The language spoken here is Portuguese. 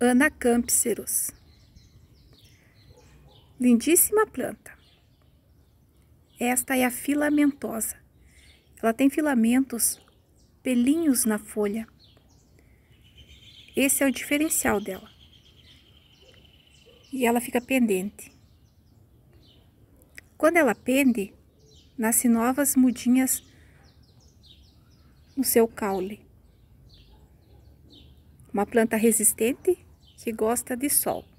Anacampserus. Lindíssima planta. Esta é a filamentosa. Ela tem filamentos, pelinhos na folha. Esse é o diferencial dela. E ela fica pendente. Quando ela pende, nasce novas mudinhas no seu caule. Uma planta resistente que gosta de sol.